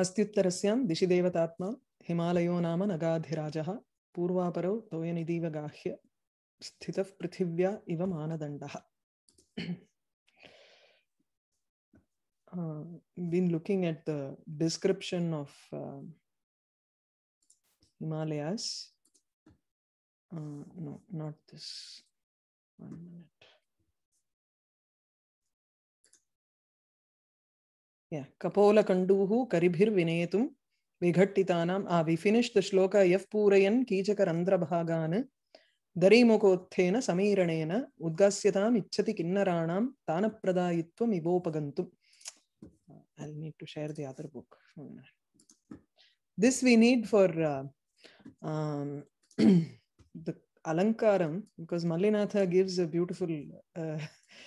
अस्त्युतर दिशि देवतात्मा हिमालयो नाम नगाधिराज पूर्वापर तोय गाह्य स्थित पृथिव्या इव मानदंड been looking at the description of Himalayas no not this Yeah. Kapola kanduhu karibhir vinetum vighattitanam. Ah, we finished the shloka yav purayan kichakarandra bhagan ದರೀಮುಖೋತ್ಥೇನ ಸಮೀರಣೇನ ಉದ್ಗಾಸ್ಯತಾಂ ಇಚ್ಛತಿ ಕಿನ್ನರಾಣಾಂ ತಾನಪ್ರದಾಯಿತ್ವಂ I'll need to share the other book. this we need for uh, um, the alankaram because Malinatha gives a beautiful uh,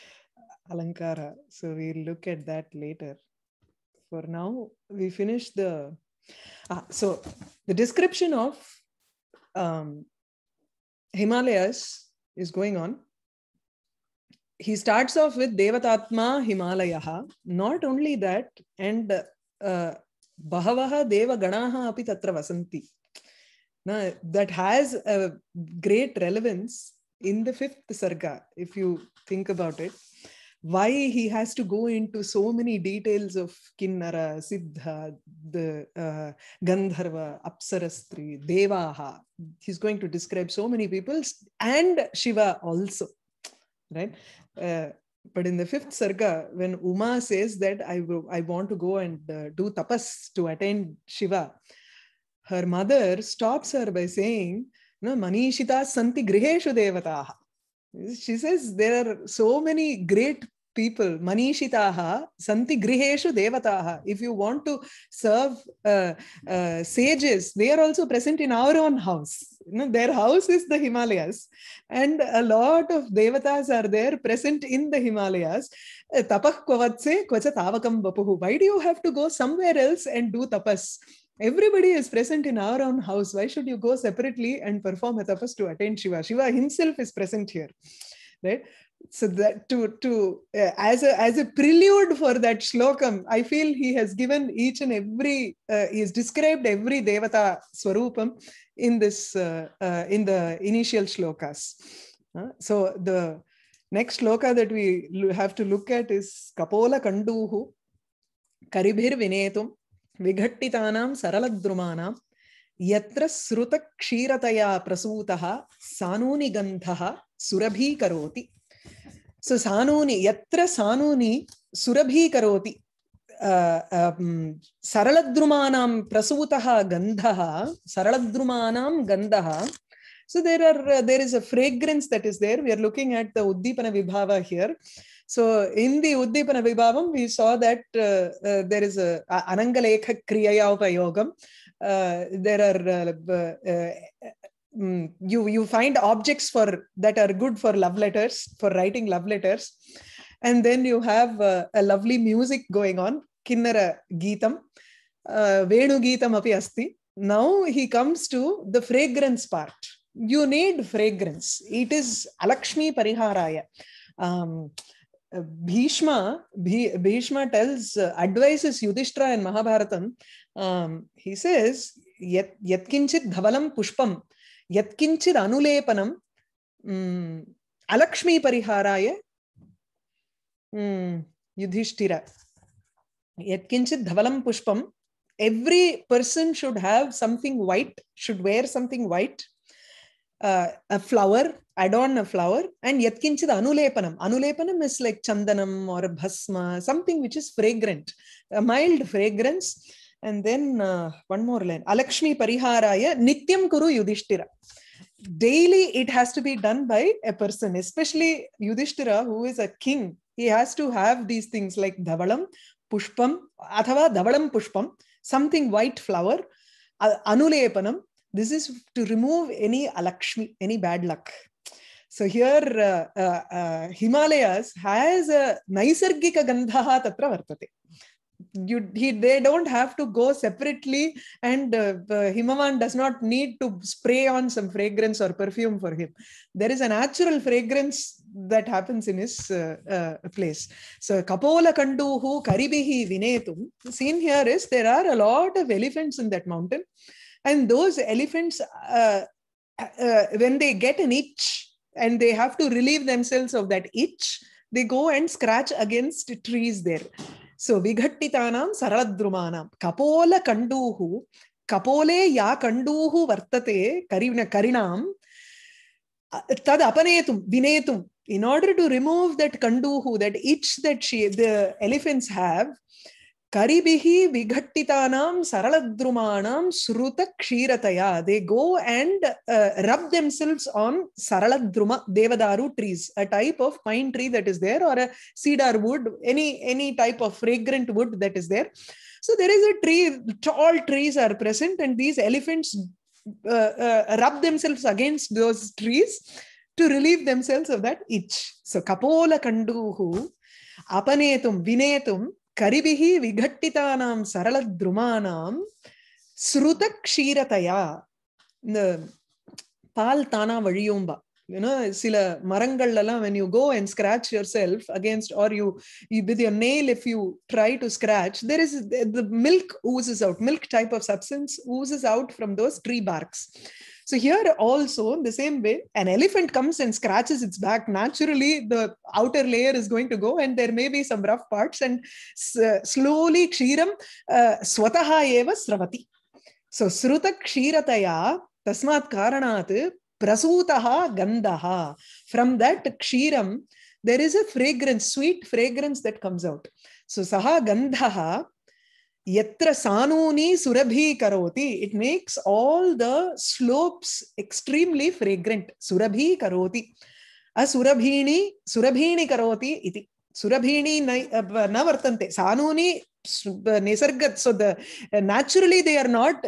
alankara. So we'll look at that later for now we finish the ah, so the description of um, himalayas is going on he starts off with devatatma himalayaha not only that and uh, bahavaha ganaha api tatra vasanti now, that has a great relevance in the fifth sarga if you think about it why he has to go into so many details of Kinnara, Siddha, the uh, Gandharva, Apsarastri, Devaha. He's going to describe so many people and Shiva also, right? Uh, but in the fifth sarga, when Uma says that I, I want to go and uh, do tapas to attain Shiva, her mother stops her by saying, no, Manishita Santi Griheshu Devataha she says there are so many great people manishitaha santi griheshu devataha if you want to serve uh, uh, sages they are also present in our own house you know, their house is the himalayas and a lot of devatas are there present in the himalayas eh, tapah kvavatse kvacha tavakam vapuhu why do you have to go somewhere else and do tapas Everybody is present in our own house. Why should you go separately and perform hatapas to attend Shiva? Shiva himself is present here, right? So that to to uh, as a as a prelude for that shlokam, I feel he has given each and every uh, he has described every devata swarupam in this uh, uh in the initial shlokas. Uh, so the next shloka that we have to look at is Kapola Kanduhu Karibhir Vinetum विघट्टितानां सरलद्रुमाणां यत्र श्रुतक्षीरतया प्रसूतः सानूनिगन्धः सुरभीकरोति सो सानूनि यत्र सानूनि सुरभीकरोति सरलद्रुमाणां प्रसूतः गन्धः सरलद्रुमाणां गन्धः so there are uh, there is a fragrance that is there we are looking at the uddipana vibhava So in the Uddipana Vibhavam, we saw that uh, uh there is a Anangalekha Kriya of Yogam. Uh, there are uh, mm, you you find objects for that are good for love letters for writing love letters and then you have uh, a lovely music going on kinnara geetam uh, venu geetam api asti now he comes to the fragrance part you need fragrance it is alakshmi pariharaya um, Bhishma, Bhishma tells, uh, advises Yudhishthira in Mahabharatam. Um, he says, yat, yatkinchit dhavalam pushpam, yatkinchit anulepanam, um, alakshmi pariharaya, um, mm, Yudhishthira. Yatkinchit dhavalam pushpam. Every person should have something white, should wear something white a flower, adorn a flower, and yatkinchid anulepanam. Anulepanam is like chandanam or a bhasma, something which is fragrant, a mild fragrance. And then uh, one more line, Alakshmi Pariharaya Nityam Kuru Yudhishthira. Daily it has to be done by a person, especially Yudhishthira, who is a king. He has to have these things like dhavalam, pushpam, athava dhavalam pushpam, something white flower, anulepanam, this is to remove any alakshmi, any bad luck. So here, uh, uh, uh, Himalayas has a naisargika gandhaha tatra vartate. You, he, they don't have to go separately and uh, uh, Himavan does not need to spray on some fragrance or perfume for him. There is a natural fragrance that happens in his uh, uh place. So Kapola Kanduhu Karibihi Vinetum. The scene here is there are a lot of elephants in that mountain and those elephants uh, uh, when they get an itch and they have to relieve themselves of that itch they go and scratch against trees there so vighattitanam saradrumanam kapola kanduhu kapole ya kanduhu vartate karina karinam tad apanetum vinetum in order to remove that kanduhu that itch that she the elephants have Karibihi vighattitanam saraladrumanam sruta kshirataya. They go and uh, rub themselves on saraladruma, devadaru trees, a type of pine tree that is there or a cedar wood, any, any type of fragrant wood that is there. So there is a tree, tall trees are present and these elephants uh, uh, rub themselves against those trees to relieve themselves of that itch. So kapola kanduhu apanetum vinetum கரிபிகி விகட்டிதானாம் சரள துருமானாம் ஸ்ருத க்ஷீரதையா இந்த பால் தானா வழியும்பா சில மரங்கள்லாம் when you go and scratch yourself against or you with your nail if you try to scratch there is the milk oozes out milk type of oozes out from those tree barks So here also, in the same way, an elephant comes and scratches its back. Naturally, the outer layer is going to go and there may be some rough parts and uh, slowly kshiram uh, swataha eva sravati. So sruta kshirataya tasmat karanat prasutaha gandaha. From that kshiram, there is a fragrance, sweet fragrance that comes out. So saha gandaha यत्र सानूनी सुरभी करोति it makes all the slopes extremely fragrant सुरभी करोति असुरभीणी सुरभीणि करोति इति सुरभीणी न वर्तन्ते सानूनी निसर्गत so the naturally they are not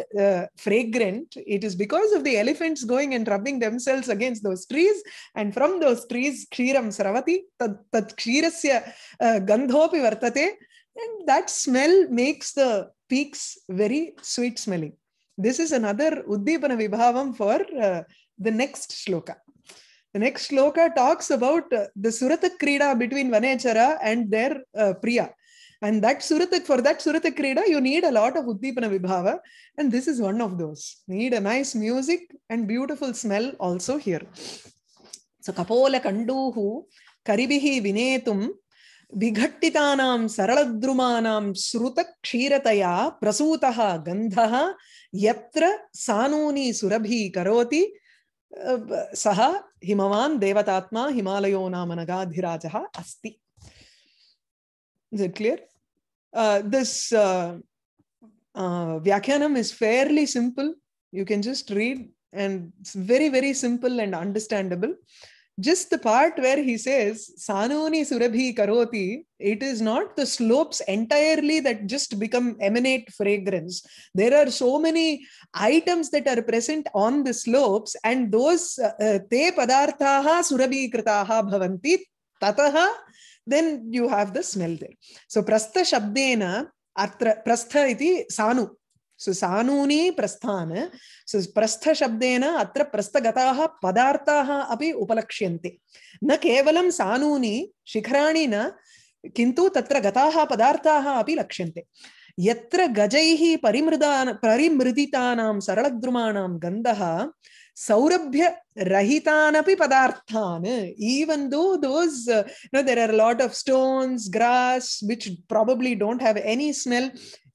fragrant it is because of the elephants going and rubbing themselves against those trees and from those trees क्षीरम स्रवति तत् तत् क्षीरस्य गंधोपि वर्तते And that smell makes the peaks very sweet smelling. This is another Uddipana Vibhavam for uh, the next shloka. The next shloka talks about uh, the Surata Krida between Vanechara and their uh, Priya. And that Surata, for that Surata Krida, you need a lot of Uddipana Vibhava. And this is one of those. Need a nice music and beautiful smell also here. So Kapola Kanduhu Karibihi Vinetum विघट्टितानां सरलद्रुमानां श्रुतक्षीरतया प्रसूतः गन्धः यत्र सानूनी सुरभी करोति सः हिमवान् देवतात्मा हिमालयो नाम नगाधिराजः अस्ति clear this व्याख्यानम is fairly simple you can just read and very very simple and understandable just the part where he says sanuni surabhi karoti it is not the slopes entirely that just become emanate fragrance there are so many items that are present on the slopes and those uh, uh te padarthaha surabhi kritaha bhavanti tataha then you have the smell there so prastha shabdena अत्र प्रस्थ इति सो सानूनी प्रस्थान सो प्रस्थशब्देन अत्र प्रस्थगताः पदार्थाः अपि उपलक्ष्यन्ते न केवलं सानूनी शिखराणि न किन्तु तत्र गताः पदार्थाः अपि लक्ष्यन्ते यत्र गजैः परिमृदा परिमृदितानां सरलद्रुमाणां गन्धः सौरभ्य रहितान पदार्थान even though those no there are lot of stones grass which probably don't have any smell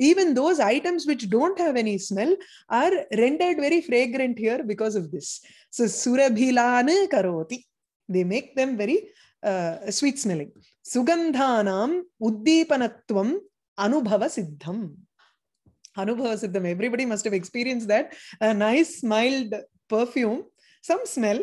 even those items which don't have any smell are rendered very fragrant here because of this so सुरभिलान करोति they make them very sweet smelling सुगंधानाम उद्दीपनत्वम अनुभव सिद्धम अनुभव सिद्धम everybody must have experience that nice smelled perfume, some smell.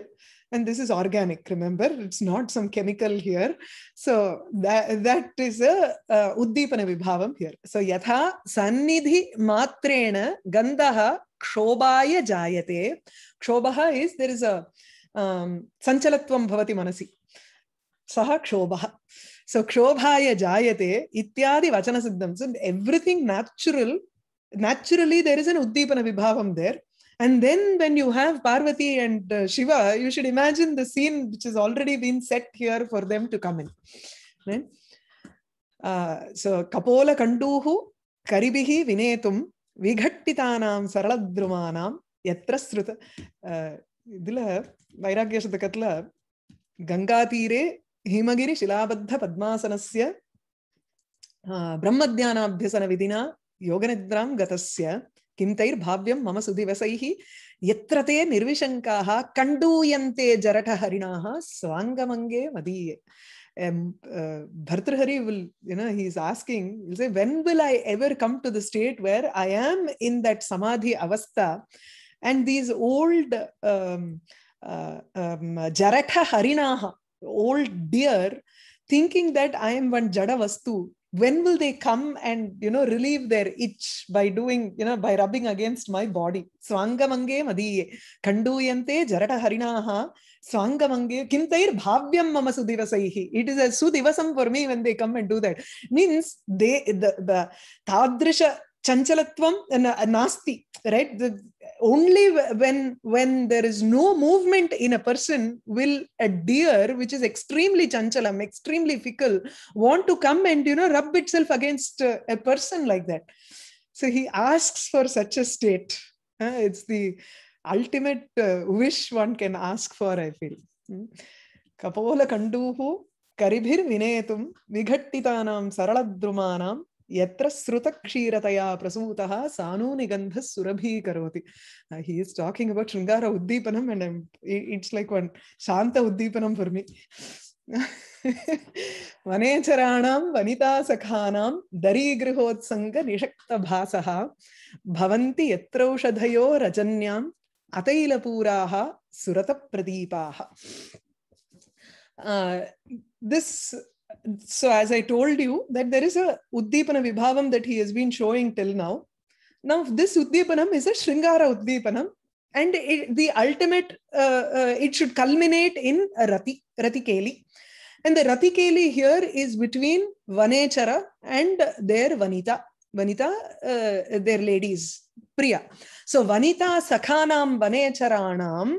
And this is organic, remember? It's not some chemical here. So that, that is a uh, Uddipana Vibhavam here. So Yatha Sannidhi Matrena Gandaha Kshobhaya Jayate. Kshobaha is there is a um, Sanchalatvam Bhavati Manasi. Saha Kshobaha. So Kshobhaya Jayate Ityadi Vachana Siddham. So everything natural naturally there is an uddipana vibhavam there and then when you have Parvati and uh, Shiva, you should imagine the scene which has already been set here for them to come in. Right? Uh, so Kapola Kanduhu Karibihi Vinetum Vighattitanam Saradrumanam Yatrasruta. Uh, இதுல வைராக்கிய சதகத்துல himagiri தீரே Himagiri சிலாபத்த பத்மாசனஸ்ய பிரம்மத்தியானாபியசன vidina யோகநித்ராம் gatasya. किंतर्भाव्यम मम सुधिवसैः ये निर्विशंका कंडूयते जरठ हरिणा स्वांगमंगे मदीय um, uh, Bhartrahari will, you know, he's asking, he'll say, when will I ever come to the state where I am in that samadhi avastha and these old um, uh, um, jaratha harinaha, old deer, thinking that I am one jada vastu, when will they come and you know relieve their itch by doing you know by rubbing against my body swangamange madiye kanduyante jarata harinaha swangamange kintair bhavyam mama sudivasaihi it is a sudivasam for me when they come and do that means they the, the tadrisha chanchalatvam uh, nasti right the, only when when there is no movement in a person will a deer which is extremely chanchalam extremely fickle want to come and you know rub itself against uh, a person like that so he asks for such a state uh, it's the ultimate uh, wish one can ask for i feel ಕಪೋಲ ಕಂಡೂಹು ಕರಿಭಿರ್ ವಿನೇತುಂ ವಿಘಟ್ಟಿತಾನಾಂ ಸರಳದ್ರುಮಾನಾಂ यत्र श्रुतक्षीरतया प्रसूतः सानूनिगन्धः सुरभीकरोति he uh, is talking about शृङ्गार उद्दीपनम् and I'm it's like one शान्त उद्दीपनं फर् मी वनेचराणां वनितासखानां दरीगृहोत्सङ्गनिषक्तभासः भवन्ति यत्रौषधयो रजन्याम् अतैलपूराः सुरतप्रदीपाः this uh, so as I told you, that there is a Uddipana Vibhavam that he has been showing till now. Now, this Uddipanam is a Shringara Uddipanam, and it, the ultimate, uh, uh, it should culminate in a Rati, Ratikeli. And the Ratikeli here is between Vanechara and their Vanita, Vanita, uh, their ladies, Priya. So, Vanita Sakhanam Vanecharanam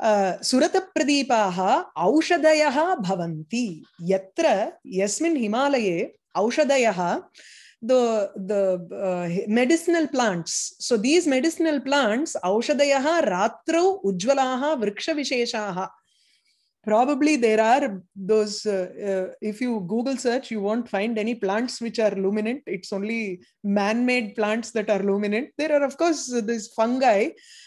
सुरत प्रदीपाः औषधयः भवन्ति यत्र यस्मिन् हिमालये औषधयः the the medicinal plants so these medicinal plants औषधयः रात्रौ उज्ज्वलाः वृक्षविशेषाः probably there are those uh, uh, if you google search you won't find any plants which are luminant it's only man-made plants that are luminant there are of course these fungi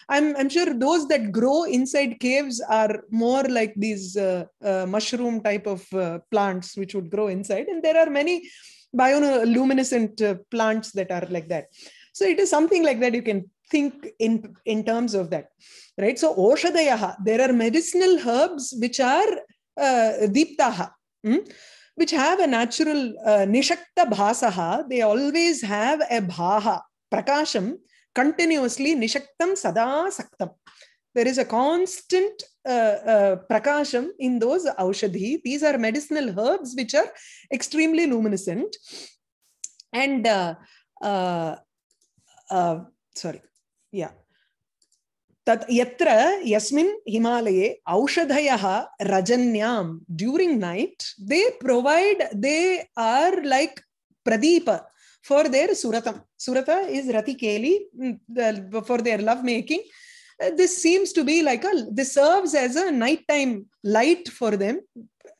i'm, I'm sure those that grow inside caves are more like these uh, uh mushroom type of uh, plants which would grow inside and there are many bioluminescent uh, plants that are like that so it is something like that you can think in, in terms of that, right? So Oshadayaha, there are medicinal herbs which are uh, Deeptaha, mm? which have a natural uh, Nishakta Bhasaha. They always have a Bhaha, Prakasham, continuously Nishaktam Sada Saktam. There is a constant uh, uh, prakasham in those aushadhi. These are medicinal herbs which are extremely luminescent. And uh, uh, uh sorry, या तत् यत्र यस्मिन् हिमालये औषधयः रजन्यां during night they provide they are like प्रदीप for their सुरतम सुरत इस् रतिकेलि for their love making this seems to be like a this serves as a night time light for them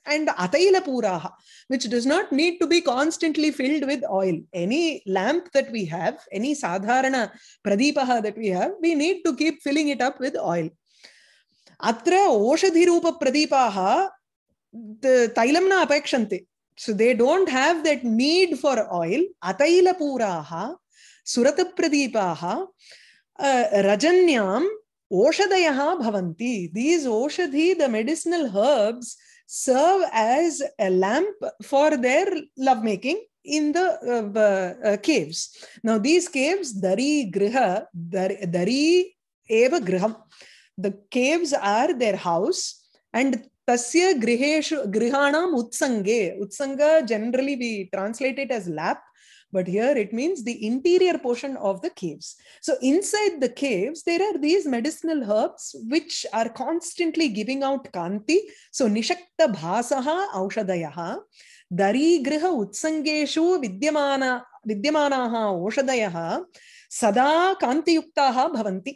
and atayila puraha, which does not need to be constantly filled with oil. Any lamp that we have, any sadharana pradipaha that we have, we need to keep filling it up with oil. Atra oshadhirupa pradipaha, the tailam na apekshante. So they don't have that need for oil. Atayila puraha, surata pradipaha, uh, rajanyam, oshadayah bhavanti. These oshadhi, the medicinal herbs, serve as a lamp for their lovemaking in the uh, uh, caves. Now, these caves, Dari Griha, Dari, Eva Griham, the caves are their house and Tasya Griheshu Grihanam Utsange. Utsanga generally we translate it as lap, but here it means the interior portion of the caves. So inside the caves, there are these medicinal herbs which are constantly giving out kanti. So nishakta bhasaha aushadayaha, dari griha utsangeshu vidyamana vidyamanaha aushadayaha, sada kanti yuktaha bhavanti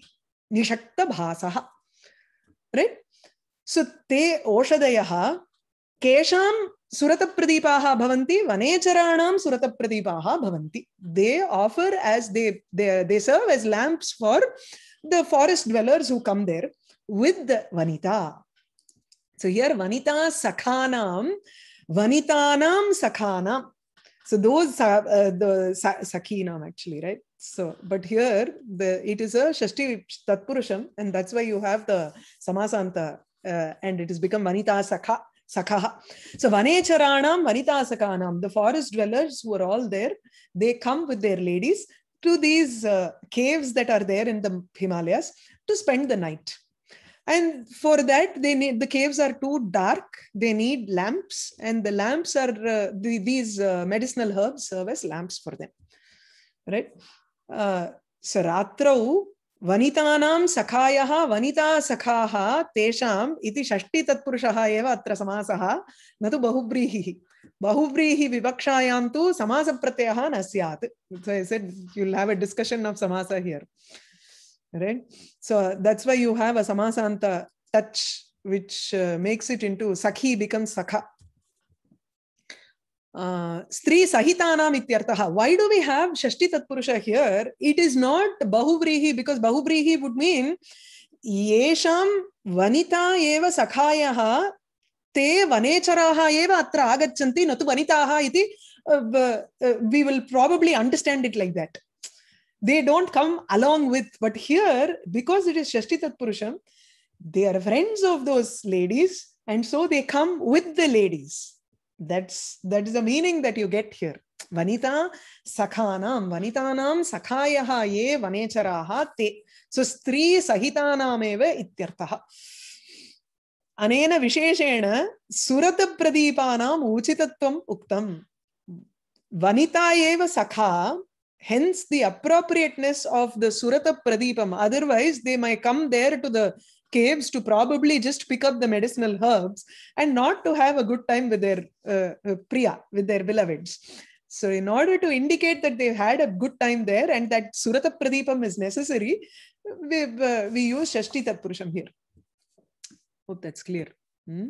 nishakta bhasaha. Right? So te aushadayaha, kesham bhavanti, vanecharanam bhavanti. They offer as they, they they serve as lamps for the forest dwellers who come there with the vanita. So here vanita sakhanam, vanitanam sakhanam. So those are uh, the sakhinam actually, right? So, but here the it is a shasti tatpurusham, and that's why you have the samasanta, uh, and it has become vanita sakha. Sakaha. So Vanicharanam, Vanitasakanam, the forest dwellers who are all there, they come with their ladies to these uh, caves that are there in the Himalayas to spend the night. And for that, they need the caves are too dark. They need lamps, and the lamps are uh, the, these uh, medicinal herbs serve as lamps for them, right? Uh, so ratrau वनितानां सखायः वनिता सखाः तेषाम् इति षष्ठी तत्पुरुषः एव अत्र समासः न तु बहुव्रीहिः बहुव्रीहि विवक्षायां तु समासप्रत्ययः न स्यात् you have a discussion of समास here right so that's why you have a समासान्त touch which makes it in सखी बिकम् सखा स्त्री सहिता इत्यर्थः वै डु वी हाव् षष्टि तत्पुरुष हियर् इट् इस् नाट् बहुव्रीहि बिकास् बहुव्रीहि वुड् मीन् वनिता एव ते वनेचराः एव अत्र आगच्छन्ति न तो वनिताः इति we will probably understand it like that they don't come along with but here because it is षष्टि तत्पुरुषं they are friends of those ladies and so they come with the ladies that's that is the meaning that you get here vanita vanita sakhanam vanitanam sakhayaha ye vanecharaha te so stri sahitanameva ityarthaha अनेन विशेषेण सुरतप्रदीपानाम् उचितत्वम् उक्तम् वनिता एव सखा hence the appropriateness of the surata pradipam otherwise they might come there to the caves to probably just pick up the medicinal herbs and not to have a good time with their uh, uh priya, with their beloveds. So, in order to indicate that they've had a good time there and that Surata Pradipam is necessary, we, uh, we use Shashti Tatpurusham here. Hope that's clear. Hmm?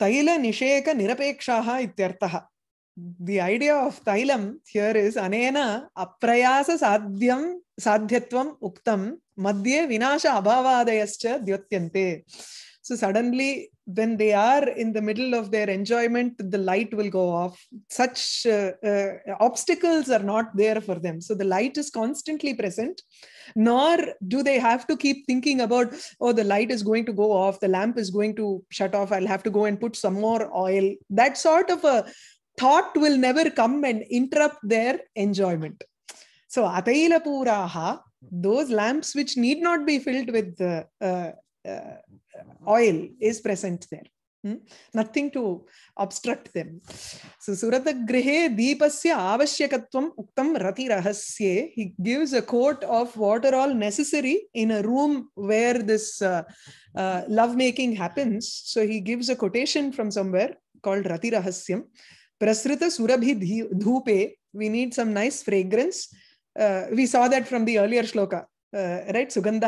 Taila Nisheka Nirapekshaha Ityartaha the idea of Thailam here is anena aprayasa sadhyam sadhyatvam uktam madhye vinasha abhavadayascha dyotyante. So suddenly, when they are in the middle of their enjoyment, the light will go off. Such uh, uh, obstacles are not there for them. So the light is constantly present, nor do they have to keep thinking about, oh, the light is going to go off, the lamp is going to shut off, I'll have to go and put some more oil. That sort of a thought will never come and interrupt their enjoyment. So, Ataila Puraha, those lamps which need not be filled with uh, uh, uh oil is present there. Hmm? Nothing to obstruct them. So, Suratagrihe Deepasya Avashyakatvam Uktam Rati He gives a quote of water all necessary in a room where this uh, love making happens. So, he gives a quotation from somewhere called Rati प्रसृत सुरभि धूपे we need some nice fragrance we saw that from the earlier shloka right सुगंध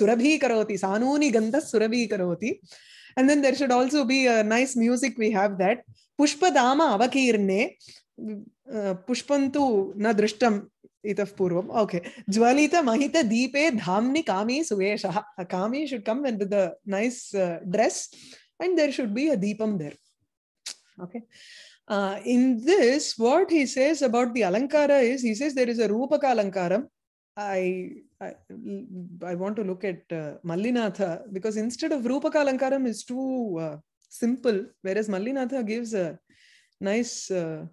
सुरभी करोति सानूनी गंध सुरभी करोति and then there should also be nice music we have that पुष्पधाम अवकीर्णे पुष्पं न दृष्टम् इतः पूर्वम् ओके ज्वलित महित दीपे धाम्नि कामी सुवेशः कामी should come with the nice dress and there should be a दीपम there okay Uh, in this, what he says about the Alankara is he says there is a Rupaka Alankaram. I, I, I want to look at uh, Mallinatha because instead of Rupaka Alankaram is too uh, simple, whereas Mallinatha gives a nice. Uh,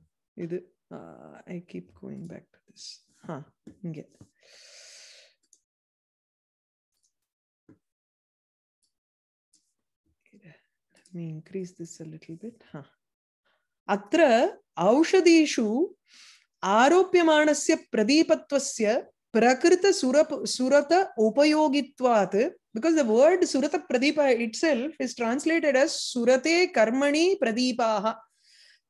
uh I keep going back to this. Huh. Yeah. Let me increase this a little bit. Huh. अत्र औषधीषु आरोप्यमाणस्य प्रदीपत्वस्य prakrit surap, surata upayogitvat because the word surata pradipa itself is translated as surate karmani pradipaha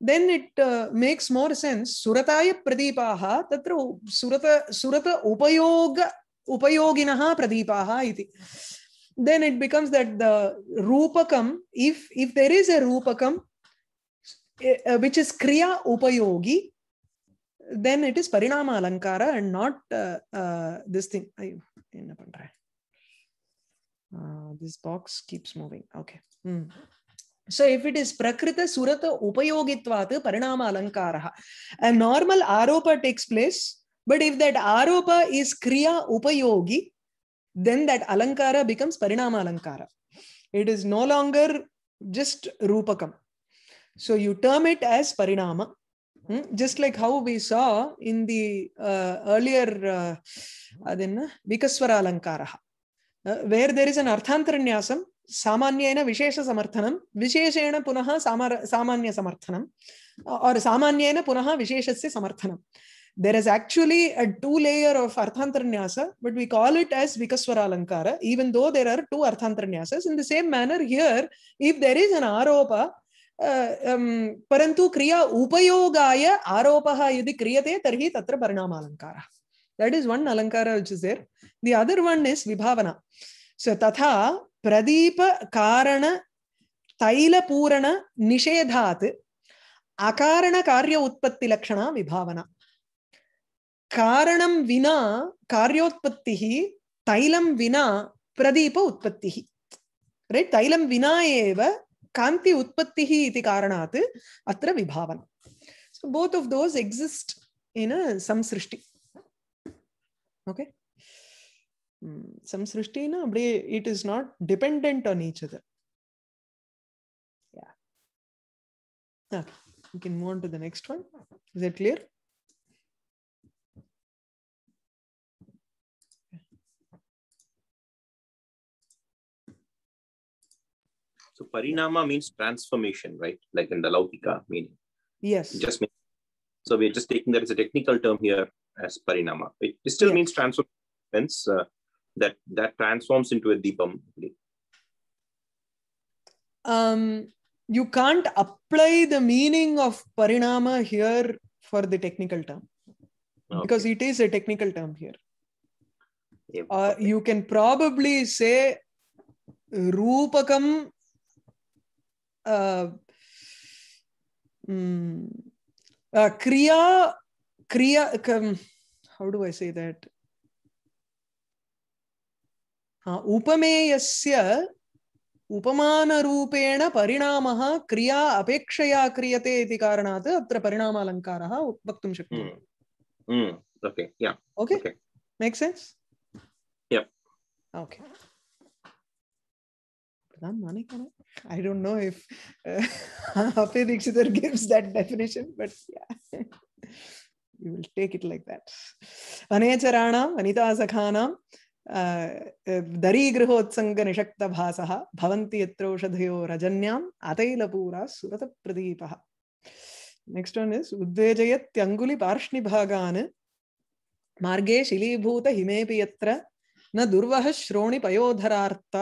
then it uh, makes more sense surataya pradipaha tatra surata surata upayoga upayoginaha pradipaha iti then it becomes that the rupakam if if there is a rupakam uh, which is Kriya Upayogi, then it is Parinama Alankara and not uh, uh, this thing. I, uh, this box keeps moving. Okay. Hmm. So if it is Prakrita Surata Upayogitvat Parinama Alankara, a normal Aropa takes place. But if that Aropa is Kriya Upayogi, then that Alankara becomes Parinama Alankara. It is no longer just Rupakam. So you term it as parinama, hmm? just like how we saw in the uh, earlier uh, Vikaswara Alankaraha, uh, where there is an Arthantaranyasam, Samanyena Vishesha Samarthanam, Visheshena Punaha samar, Samanya Samarthanam, uh, or Samanyena Punaha Visheshasya Samarthanam. There is actually a two layer of Arthantaranyasa, but we call it as Vikaswara Alankara, even though there are two Arthantaranyasas. In the same manner, here, if there is an Aropa, अं, परन्तु क्रिया उपयोगाय आरोपः यदि क्रियते तर्हि तत्र परिणामालङ्कारः that is one अलङ्कार which is there the other one is विभावना सो तथा प्रदीपकारण तैलपूरणनिषेधात् अकारणकार्य उत्पत्तिलक्षणा विभावना कारणं विना कार्योत्पत्तिः तैलं विना प्रदीप उत्पत्तिः रैट् तैलं विना एव कांति उत्पत्तिः इति कारणात् अत्र विभावना so both of those exist in संसृष्टि ओके संसृष्टिना அப்படியே it is not dependent on each other yeah okay we can move on to the next one is it clear So parinama means transformation, right? Like in the Laukika meaning. Yes. It just means, so we're just taking that as a technical term here as parinama. It, it still yes. means transformation uh, that that transforms into a deepam. Um, you can't apply the meaning of parinama here for the technical term okay. because it is a technical term here. Yeah, uh, okay. you can probably say rupakam Uh, mm, uh, kriya kriya um, how do i say that उपमेयस्य उपमानरूपेण परिणामः क्रिया अपेक्षया क्रियते इति कारणात् अत्र परिणामालङ्कारः वक्तुं शक्नुमः okay make sense okay I don't know if uh, Ape gives that definition, but yeah, you will take it like that. Anecharanam, Anita Dari Nishakta Bhavanti Rajanyam, Sakhanam, Surata भवन्ति Next one is सुरतप्रदीपः Yanguli Parshni is Marge Shilibhuta Himepi Yatra. न दुर्व श्रोणि पयोधरार्थ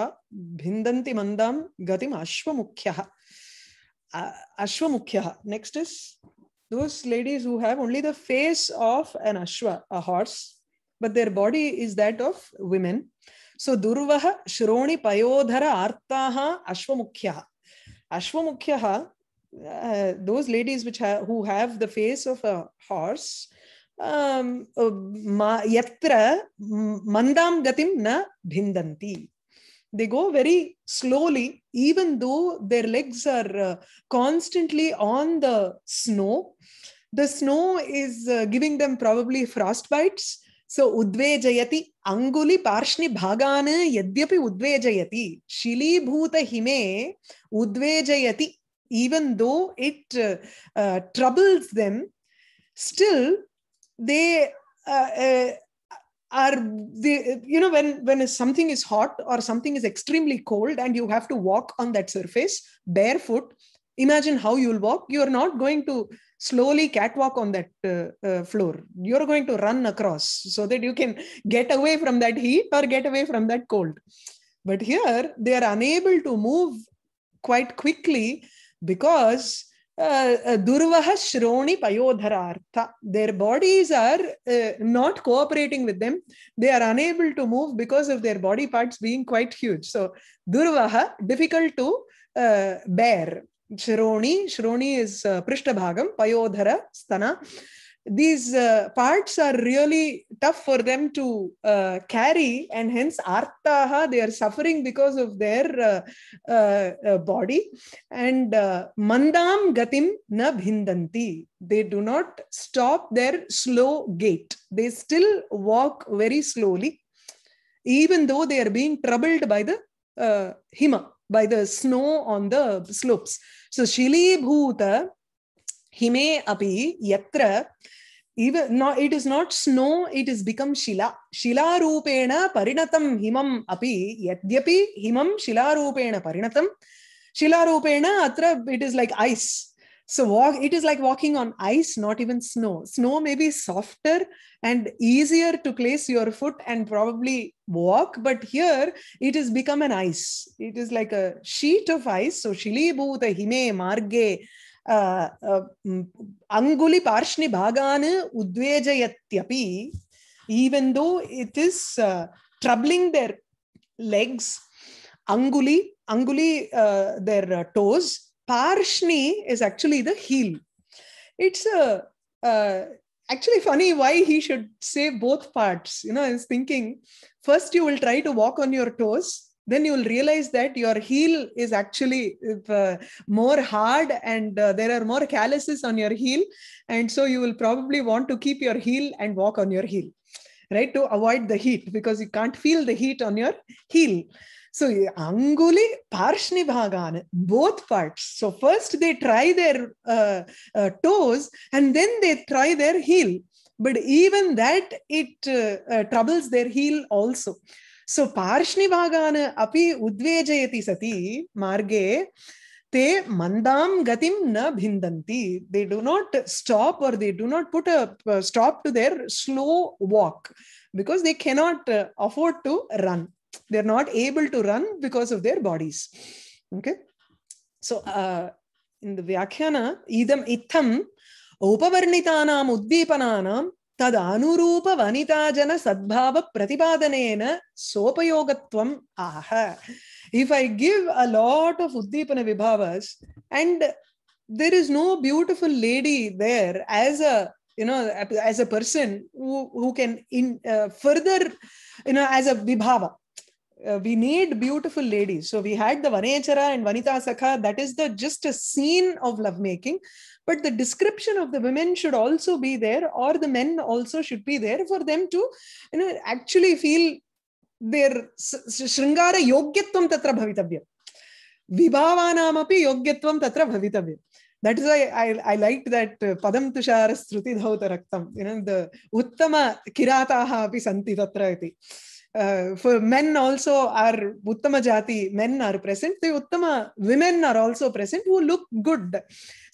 भिंदी मंदा गति अश्वमुख्य अश्वमुख्य next is those ladies who have only the face of an अश्व a horse but their body is that of women so दुर्व श्रोणि पयोधर आर्ता अश्वमुख्य अश्वमुख्य those ladies which who have the face of a horse यत्र मन्दां गतिं न भिन्दन्ति they go very slowly even though their legs are uh, constantly on the snow the snow is uh, giving them probably frostbites so udvejayati anguli parshni bhagan yadyapi udvejayati shilibhuta hime udvejayati even though it uh, troubles them still they uh, uh, are the you know when when something is hot or something is extremely cold and you have to walk on that surface barefoot imagine how you'll walk you're not going to slowly catwalk on that uh, uh, floor you're going to run across so that you can get away from that heat or get away from that cold but here they are unable to move quite quickly because uh, uh, durvaha shroni payodharartha. Their bodies are uh, not cooperating with them. They are unable to move because of their body parts being quite huge. So durvaha, difficult to uh, bear. Shroni, Shroni is uh, Prishthabhagam, Payodhara, Stana these uh, parts are really tough for them to uh, carry and hence artaha they are suffering because of their uh, uh, uh body and uh, mandam gatim na bhindanti they do not stop their slow gait they still walk very slowly even though they are being troubled by the hima by the snow on the slopes so shilibhuta Hime api yatra. Even not, it is not snow, it is become shila. Shila rupena parinatam himam api yadyapi himam shila rupena parinatam. Shila rupena atra, it is like ice. So walk, it is like walking on ice, not even snow. Snow may be softer and easier to place your foot and probably walk, but here it is become an ice. It is like a sheet of ice. So shili bhuta hime marge anguli bhagana udvejayatyapī, even though it is uh, troubling their legs, anguli, anguli, uh, their toes, parshni is actually the heel. It's a uh, actually funny why he should say both parts. You know, I was thinking first you will try to walk on your toes then you'll realize that your heel is actually uh, more hard and uh, there are more calluses on your heel and so you will probably want to keep your heel and walk on your heel right to avoid the heat because you can't feel the heat on your heel so anguli parshni bhagan both parts so first they try their uh, uh, toes and then they try their heel but even that it uh, uh, troubles their heel also सो पार्ष्णिभागान् अपि उद्वेजयति सति मार्गे ते मन्दां गतिं न भिन्दन्ति they do not stop or they do not put a stop to their slow walk because they cannot afford to run they are not able to run because of their bodies okay so in the Vyakhyana, idam itham, upavarnitanam uddipanaanam तदनुरूपवनिताजनसद्भावप्रतिपादनेन सोपयोगत्वम् आह If I give a lot of Uddipana Vibhavas and there is no beautiful lady there as a you know as a person who, who can in uh, further you know as a vibhava uh, we need beautiful ladies so we had the vanechara and vanita sakha that is the just a scene of lovemaking but the description of the women should also be there or the men also should be there for them to you know actually feel their shringara yogyatvam tatra bhavitavyam vibhavanamapi yogyatvam tatra bhavitavyam that is why I, I liked that uh, padam tushara struti dhauta you know the uttama kirataha api santi tatra iti uh, for men also are uttama jati men are present the uttama women are also present who look good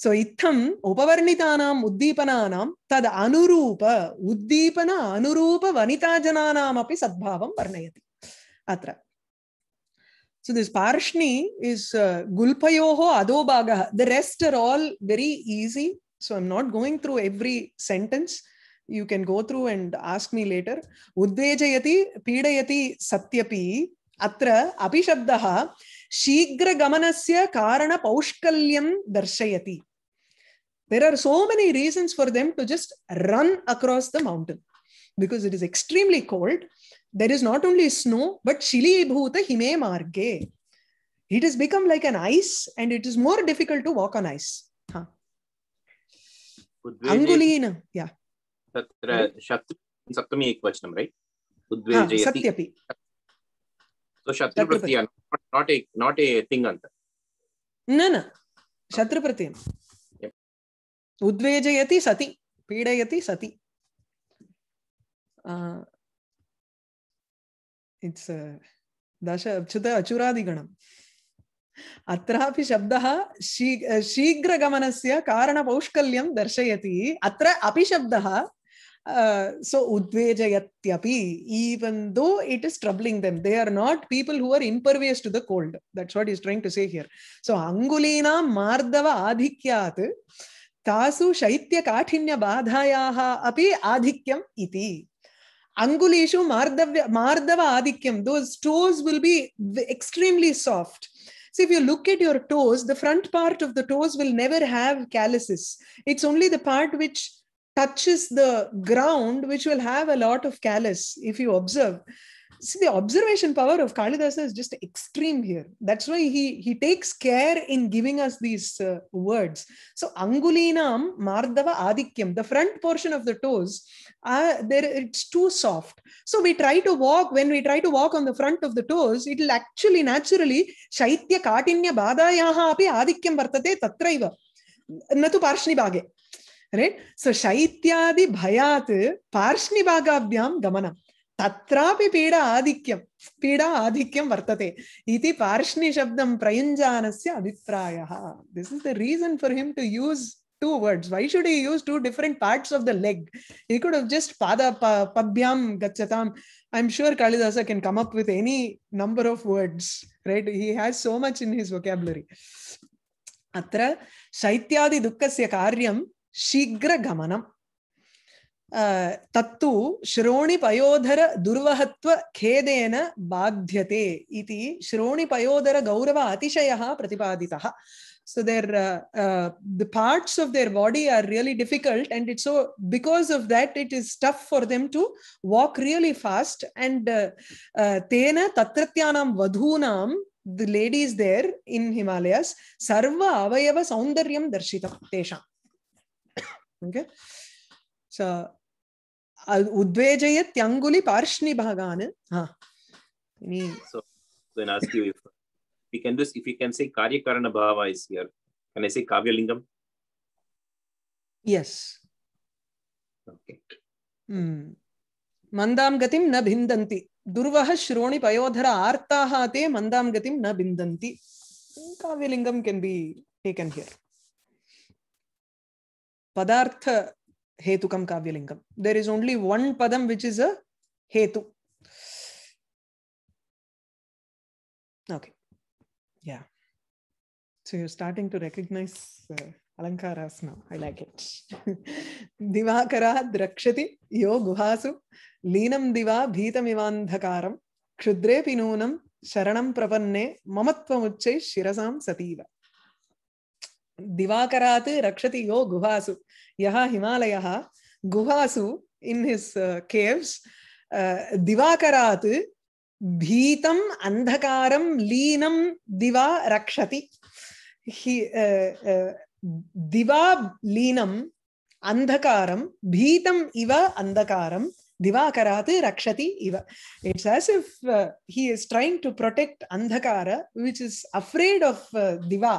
so itham upavarnitanam uddipananam tad anurupa uddipana anurupa vanita jananam api sadbhavam varnayati atra so this parshni is uh, gulpayoho adobhagah the rest are all very easy so i'm not going through every sentence you can go through and ask me later uddejayati पीडयति सत्यपि अत्र अपिशब्दः शीघ्रगमनस्य कारणपौष्कल्यं दर्शयति there are so many reasons for them to just run across the mountain because it is extremely cold there is not only snow but shilibhuta hime marge it has become like an ice and it is more difficult to walk on ice huh. angulina yeah तत्र शत्रु सप्तमी एकवचनं right हाँ, उद्वेजयति so शत्रुप्रत्यय not a not a तिङ्ग् अन्त न न शत्रुप्रत्ययम् उद्वेजयति सति पीडयति सति इट्स् दश अच्युत अचुरादिगणम् अत्रापि शब्दः शी शीघ्रगमनस्य कारणपौष्कल्यं दर्शयति अत्र अपि शब्दः Uh, so udvejayatyapi, even though it is troubling them, they are not people who are impervious to the cold. That's what he's trying to say here. So angulina mardava adhikyat tasu shaitya kathinya badhayaha api adhikyam iti. Angulishu mardava, mardava adhikyam, those toes will be extremely soft. So if you look at your toes, the front part of the toes will never have calluses. It's only the part which touches the ground, which will have a lot of callus if you observe. See, the observation power of Kalidasa is just extreme here. That's why he, he takes care in giving us these uh, words. So, Angulinam Mardava Adikyam, the front portion of the toes, uh, there it's too soft. So, we try to walk, when we try to walk on the front of the toes, it will actually naturally, Shaitya Katinya Badayaha Api Adikyam Vartate Tatraiva. parshni bage. right so shaityadi bhayat parshnivaagabhyam gamanam तत्रापि पीडा आधिक्यं पीडा आधिक्यं वर्तते इति पार्ष्णिशब्दं प्रयुञ्जानस्य अभिप्रायः this is the reason for him to use two words why should he use two different parts of the leg he could have just pada pa, pabhyam gachatam i'm sure kalidasa can come up with any number of words right he has so much in his vocabulary अत्र शैत्यादि दुःखस्य कार्यं शीघ्रगमनम् तत्तु श्रोणिपयोधरदुर्वहत्वखेदेन बाध्यते इति श्रोणिपयोधरगौरव अतिशयः प्रतिपादितः so their uh, uh, the parts of their body are really difficult and it's so because of that it is tough for them to walk really fast and tena tatratyanam vadhunam the ladies there in himalayas sarva avayava saundaryam darshitam tesham okay so udvejayat anguli parshni bhagan ha so then ask you if we can do if we can say karya karana bhava is here can i say kavya lingam yes okay hmm मंदां गतिं न भिन्दन्ति दुर्वः श्रोणि पयोधर आर्ताः ते मंदां गतिं न भिन्दन्ति काव्यलिङ्गं केन् बि taken here पदार्थ हेतुकम काव्यलिंगम there is only one पदम which is a हेतु okay yeah so you're starting to recognize uh, alankaras now i like it divakara drakshati yo guhasu leenam diva bhitamivandhakaram క్షుద్రేపి నూనం శరణం ప్రపన్నే మమత్వముచ్చై శిరసాం సతీవ दिवाकरात् रक्षति यो गुहासु यः हिमालयः गुहासु इन् हिस् केव्स् दिवाकरात् भीतम् अन्धकारं लीनं दिवा रक्षति uh, uh, दिवा लीनम् अन्धकारं भीतम् इव अन्धकारं दिवाकरात् रक्षति इव it's as if he is trying to protect अन्धकार विच् इस् अफ्रेड् आफ् दिवा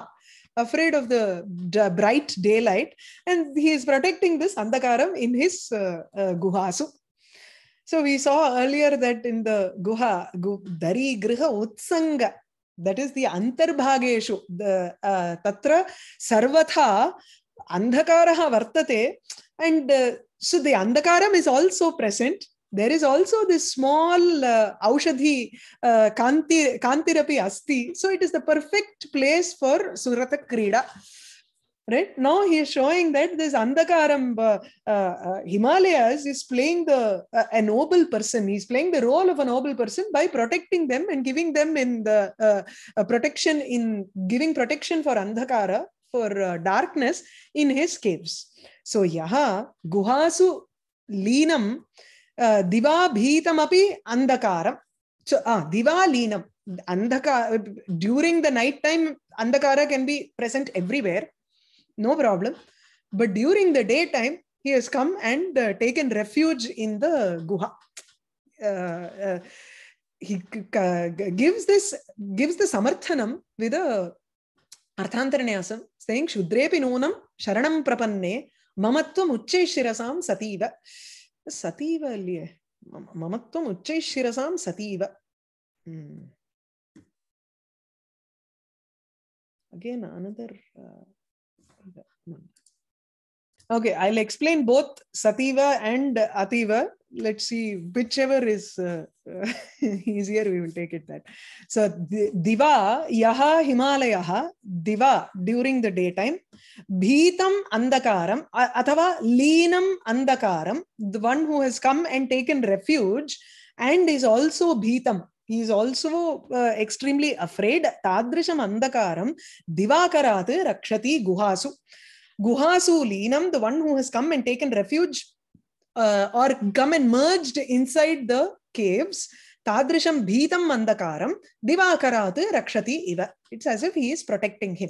afraid of the d- bright daylight, and he is protecting this Andhakaram in his uh, uh, So, so we saw earlier that in the guha, gu, dari griha utsanga, that is the antarbhageshu, the uh, tatra sarvatha andhakaraha vartate, and uh, so the andhakaram is also present there is also this small uh, aushadhi uh, kanti kantirapi asti so it is the perfect place for surata krida right now he is showing that this andhakaram uh, uh, uh himalayas is playing the uh, a noble person is playing the role of a noble person by protecting them and giving them in the uh, protection in giving protection for andhakara for uh, darkness in his caves so yaha guhasu leenam दिवा भीतमपि अन्धकारं दिवा लीनम andhakar during the night time andhakara can be present everywhere no problem but during the daytime he has come and uh, taken refuge in the guha uh, uh, he gives this gives the samarthanam with a arthantranayasam saying shudrepi nunam sharanam prapanne mamatvam ucche shirasam sativa sativa இல்லையே மமத்துவம் உச்சை சிரசாம் சதீவ again another Okay, I'll explain both Sativa and Ativa. Let's see whichever is uh, easier, we will take it that. So, Diva, Yaha Himalayaha, Diva during the daytime, Bhitam Andakaram, Athava Leenam Andakaram, the one who has come and taken refuge and is also Bhitam, he is also uh, extremely afraid tadrisham andakaram divakarat rakshati guhasu Guhasu leenam the one who has come and taken refuge uh, or come and merged inside the caves, Tadrisham Bhitam Mandakaram, Divakarat Rakshati Iva. It's as if he is protecting him.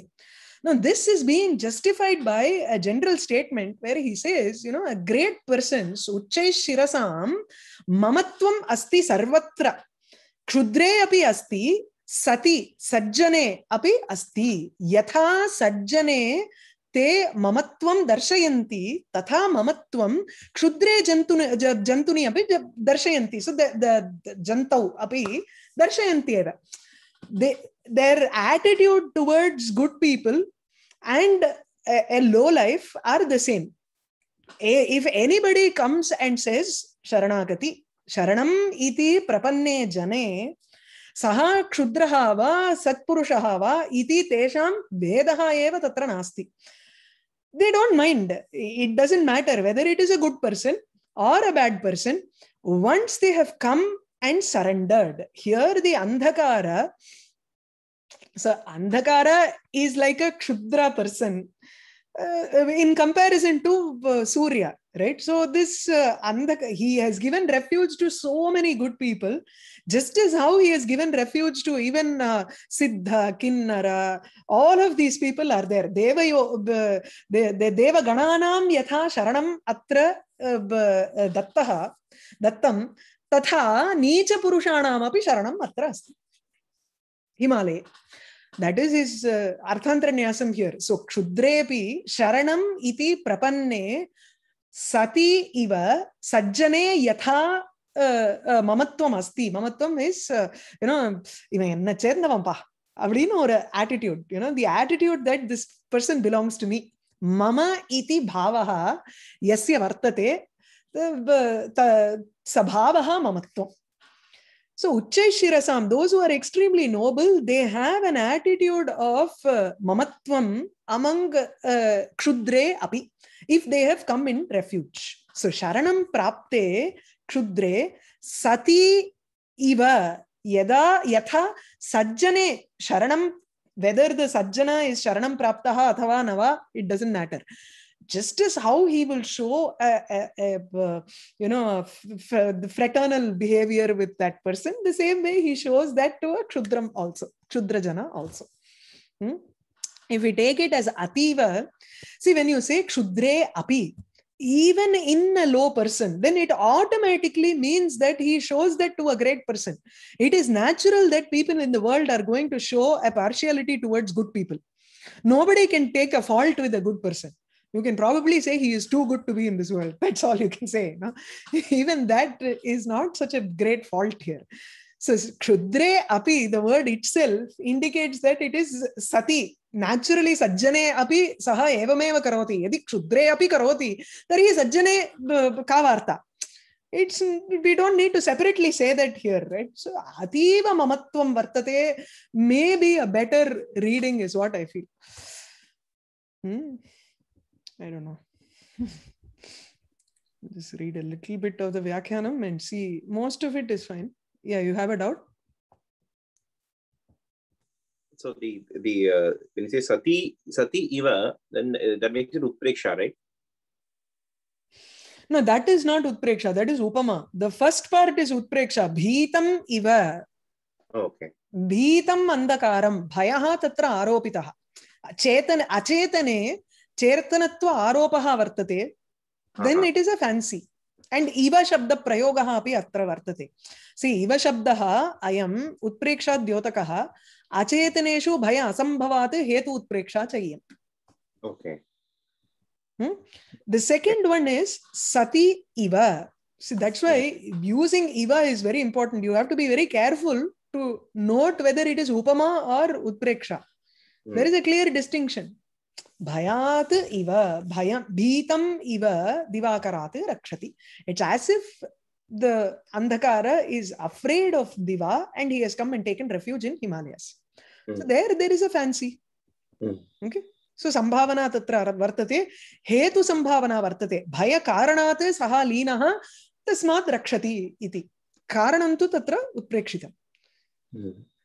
Now, this is being justified by a general statement where he says, you know, a great person, uchai Shirasam, Mamatvam Asti Sarvatra, Kshudre Api Asti, Sati, Sajjane Api Asti, Yatha Sajjane ते ममत्वं दर्शयन्ति तथा ममत्वं क्षुद्रे जन्तुनि जन्तुनि अपि दर्शयन्ति सो जन्तौ अपि दर्शयन्ति एव they their attitude towards good people and a low life are the same if anybody comes and says शरणागति शरणम् इति प्रपन्ने जने सः क्षुद्रः वा सत्पुरुषः वा इति तेषां भेदः एव तत्र नास्ति they don't mind. It doesn't matter whether it is a good person or a bad person. Once they have come and surrendered, here the Andhakara. So, Andhakara is like a Kshudra person uh, in comparison to uh, Surya right so this uh, Andhaka, he has given refuge to so many good people just as how he has given refuge to even uh, siddha kinnara all of these people are there deva uh, the deva gananam yatha sharanam atra uh, uh, dattaha dattam tatha neecha purushanam api sharanam atra asti himalaya that is his uh, arthantranyasam here so kshudrapi sharanam iti prapanne சதி இவ சஜ்ஜனே யதா மமத்துவம் அஸ்தி மமத்துவம் is you know இவன் என்ன சேர்ந்தவன்பா அப்படின்னு ஒரு attitude you know the attitude that this person belongs to me மம இதி பாவகா எஸ்ய வர்த்ததே சபாவகா மமத்துவம் So Uchchai Shirasam, those who are extremely noble, they have an attitude of uh, mamatvam among uh, Kshudre api, if they have come in refuge. So Sharanam Prapte Kshudre Sati Iva Yada Yatha Sajjane Sharanam, whether the Sajjana is Sharanam Praptaha athava nava, it doesn't matter. Just as how he will show a, a, a uh, you know the fraternal behavior with that person the same way he shows that to a Shudram also jana also hmm? if we take it as ativa see when you say Shudre api even in a low person, then it automatically means that he shows that to a great person. It is natural that people in the world are going to show a partiality towards good people. Nobody can take a fault with a good person you can probably say he is too good to be in this world that's all you can say no? even that is not such a great fault here so Kshudre api, the word itself indicates that it is sati. Naturally, sajjane api saha evameva karoti. Yadi kshudre api karoti, tarhi sajjane uh, kavarta. It's we don't need to separately say that here, right? So ativa mamatvam vartate may be a better reading, is what I feel. Hmm. I don't know. Just read a little bit of the vyakhyanam and see. Most of it is fine. Yeah, you have a doubt? So the the uh, when you say sati sati eva, then uh, that makes it upreksha, right? No, that is not utpreksha. That is upama. The first part is utpreksha. Bhitam iva. Okay. भीतम् अन्धकारं भयः तत्र आरोपितः चेतन अचेतने चेर्तनत्व आरोपः वर्तते then it is a fancy and इव शब्दप्रयोगः अपि अत्र वर्तते सि इव शब्दः अयम् उत्प्रेक्षाद्योतकः अचेतनेषु भय असम्भवात् हेतु उत्प्रेक्षा चेयम् okay. hmm? The second one is sati iva. See, that's why using iva is very important. You have to be very careful to note whether it is upama or utpreksha. Hmm. There is a clear distinction. भयात इव भय भीतम इव दिवाकरात रक्षति it's as if the अंधकार is afraid of दिवा and he has come and taken refuge in Himalayas so there there is a fancy okay so संभावना तत्र वर्तते हेतु संभावना वर्तते भय कारणात सः लीनः तस्मात् रक्षति इति कारणं तु तत्र उत्प्रेक्षितम्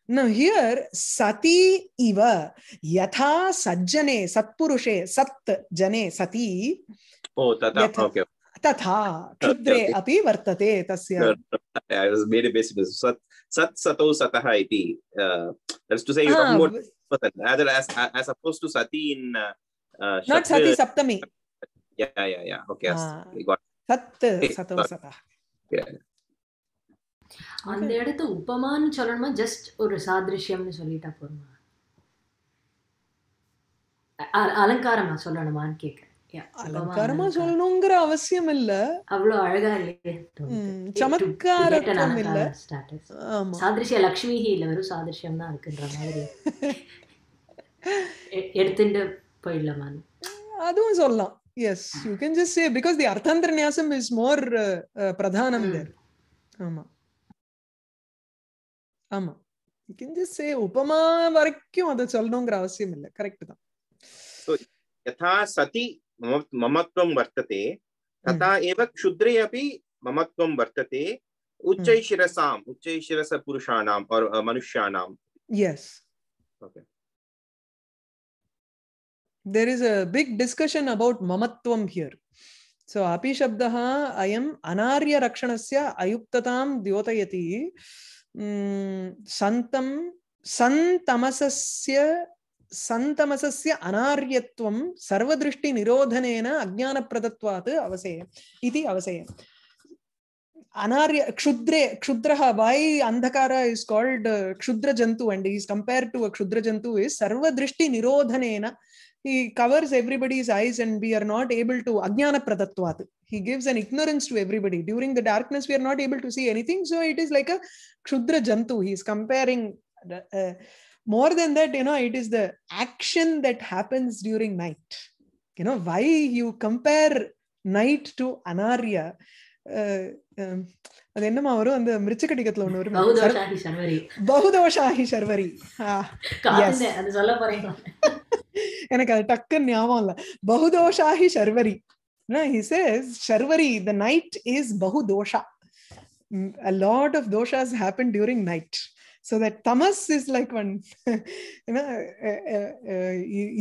Now here, sati eva, yatha sajjane, satpurushe, sat jane, sati. Oh, tata, yatha, okay. Tatha, kudre okay. api vartate tasya. I was made a basic sat, sat sato sataha iti. Uh, that's to say you're ah, talking about person, rather as, as opposed to sati in... Uh, not sati saptami. Yeah, yeah, yeah. Okay, ah, got it. Sat sato sataha. Yeah. அந்த இடத்த உப்பமான்னு சொல்லணுமா just ஒரு சாதிருஷ்யம்னு சொல்லிட்டா போதுமா அலங்காரமா சொல்லணுமான்னு கேட்கிறேன் அலங்காரமா சொல்லணுங்கிற அவசியம் இல்ல அவ்வளவு அழகா இல்லையே சமத்காரம் இல்ல சாதிருஷ்ய லக்ஷ்மி இல்ல வெறும் சாதிருஷ்யம் தான் இருக்குன்ற மாதிரி எடுத்துட்டு போயிடலாமான்னு அதுவும் சொல்லலாம் yes you can just say because the அர்த்தாந்திர நியாசம் இஸ் மோர் பிரதானம் தேர் ஆமா ஆமா சே உபமா வரைக்கும் அதை சொல்லணுங்கிற அவசியம் இல்லை கரெக்ட் தான் यथा सति ममत्वं वर्तते तथा एव क्षुद्रे अपि ममत्वं वर्तते उच्चैः शिरसाम् उच्चैः शिरसपुरुषाणाम् और मनुष्याणाम् yes okay there is a big discussion about mamatvam here so api shabdah ayam anarya rakshanasya ayuktatam dyotayati uh, सन्तं सन्तमसस्य सन्तमसस्य अनार्यत्वं सर्वदृष्टिनिरोधनेन अज्ञानप्रदत्वात् अवसेय इति अवसेय anarya kshudre kshudraha why andhakara is called uh, kshudra jantu and he is compared to a kshudra jantu is sarva drishti nirodhanena he covers everybody's eyes and we are not able to ajnana pradatvat he gives an ignorance to everybody during the darkness we are not able to see anything so it is like a kshudra jantu he's comparing uh, more than that you know it is the action that happens during night you know why you compare night to anarya uh, um, அது என்னமா வரும் அந்த மிருச்ச கடிகத்துல ஒண்ணு வரும் பௌதோஷாஹி சர்வரி எனக்கு அது டக்குன்னு ஞாபகம் இல்ல பகுதோஷாஹி சர்வரி No, he says, Sharvari, the night is Bahu Dosha. A lot of doshas happen during night. So that தமஸ் இஸ் லைக் ஒன் ஏன்னா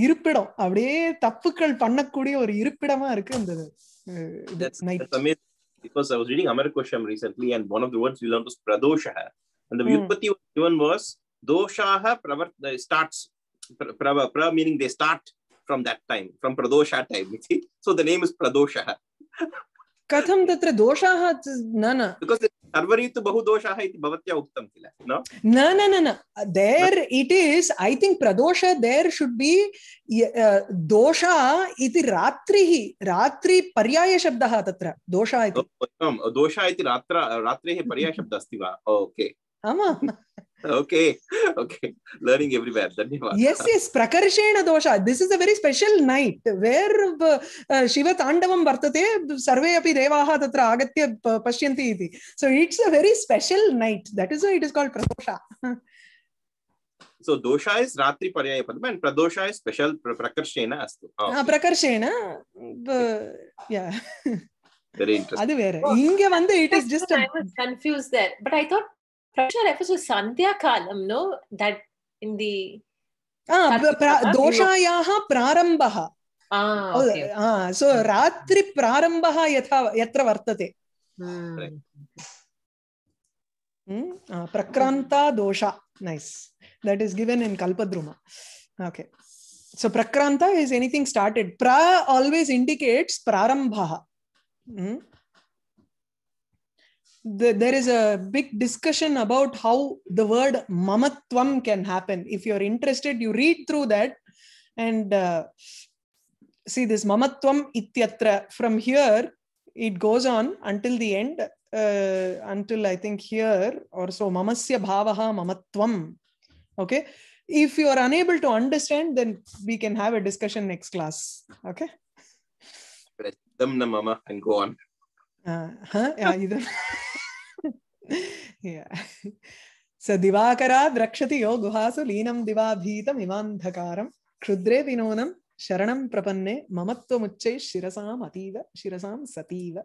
இருப்பிடம் அப்படியே தப்புக்கள் பண்ணக்கூடிய ஒரு இருப்பிடமா இருக்கு அந்த Because I was reading Amarkosham recently, and one of the words we learned was pradoshaha. And the Vyutpati mm. given was doshaha pravart, starts. Prava, prava meaning they start from that time, from Pradosha time. You see, so the name is Pradosha. कथं तत्र दोषाः न न because सर्वरी तु बहु दोषाः इति भवत्या उक्तं किल न न न न there it is I think प्रदोष देर् शुड् बि दोषा इति रात्रिः रात्रि पर्यायशब्दः तत्र दोषा इति oh, oh, um, दोषा इति रात्र रात्रेः पर्यायशब्दः अस्ति वा ओके आमा okay okay learning everywhere dhanyawad yes yes prakarshena dosha this is a very special night where uh, shiva tandavam vartate sarve api devaha tatra agatya pashyanti iti so it's a very special night that is why it is called pradosha so dosha is ratri paryaya padma and pradosha is special prakarshena astu oh, okay. prakarshena yeah very interesting. அது வேற இங்க வந்து it is just I was confused there but I thought Prachar refers to Sandhya Kalam, no? That in the दोषायाः प्रारम्भः so रात्रिप्रारम्भः यथा यत्र वर्तते प्रक्रान्ता दोषा nice that is given in कल्पद्रुम ओके सो प्रक्रान्ता इस् एनिथिङ्ग् स्टार्टेड् प्र आल्वेस् इण्डिकेट्स् प्रारम्भः the, there is a big discussion about how the word mamatvam can happen. If you're interested, you read through that and uh, see this mamatvam ityatra. From here, it goes on until the end, uh, until I think here or so, mamasya bhavaha mamatvam. Okay. If you are unable to understand, then we can have a discussion next class. Okay. mama and go on. Uh, huh? Yeah, either. yeah. So Divakara Drakshati Yo Guhasu Leenam Divabhitam Imandhakaram Kshudre Vinonam Sharanam Prapanne Mamatvamuchchai Shirasam Ativa Shirasam Sativa.